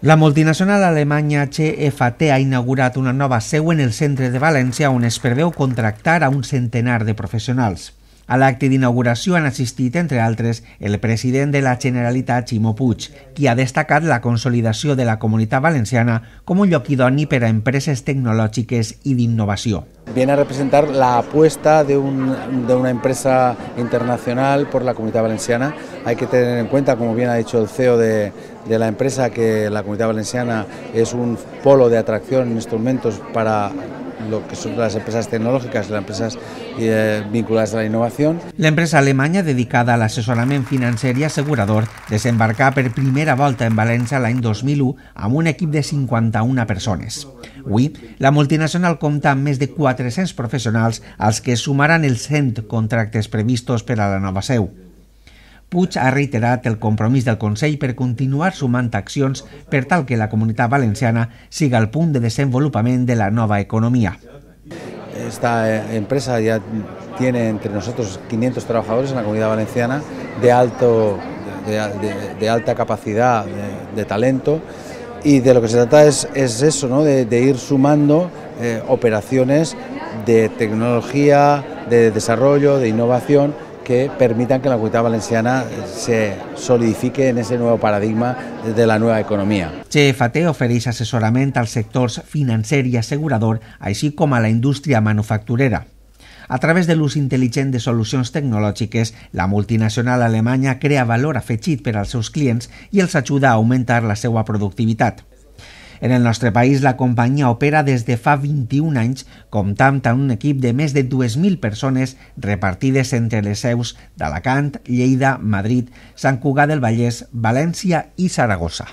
La multinacional alemanya GFT e ha inaugurat una nova seu en el centre de València on es preveu contractar a un centenar de professionals. A l'acte d'inauguració han assistit, entre altres, el presidente de la Generalitat, Ximo Puig, que ha destacat la consolidación de la comunitat valenciana como un lloc idoni per a empreses tecnològiques i d'innovació. Viene a representar la apuesta de, una empresa internacional por la comunidad valenciana. Hay que tener en cuenta, como bien ha dicho el CEO de, de la empresa, que la comunidad valenciana es un polo de atracción en estos momentos para lo que son las empresas tecnològiques, les empreses eh, vinculades a la innovació. L'empresa alemanya dedicada a l'assessorament financer i assegurador desembarcà per primera volta en València l'any 2001 amb un equip de 51 persones. Avui, la multinacional compta amb més de 400 professionals als que sumaran els 100 contractes previstos per a la nova seu. Puch ha reiterado el compromiso del Consejo para continuar sumando acciones per tal que la Comunidad valenciana siga al punt de desenvolupament de la nueva economía. Esta eh, empresa ya tiene entre nosotros 500 trabajadores en la comunidad valenciana de, alto, de, alta capacidad, de, talento, y de lo que se trata es, eso, de, ir sumando eh, operaciones de tecnología, de desarrollo, de innovación que permitan que la comunidad valenciana se solidifique en ese nuevo paradigma de la nueva economia. GFT ofereix assessorament als sectors financer i assegurador, així com a la indústria manufacturera. A través de l'ús intel·ligent de solucions tecnològiques, la multinacional alemanya crea valor afegit per als seus clients i els ajuda a augmentar la seva productivitat. En el nostre país, la companyia opera des de fa 21 anys, comptant amb un equip de més de 2.000 persones repartides entre les seus d'Alacant, Lleida, Madrid, Sant Cugat del Vallès, València i Saragossa.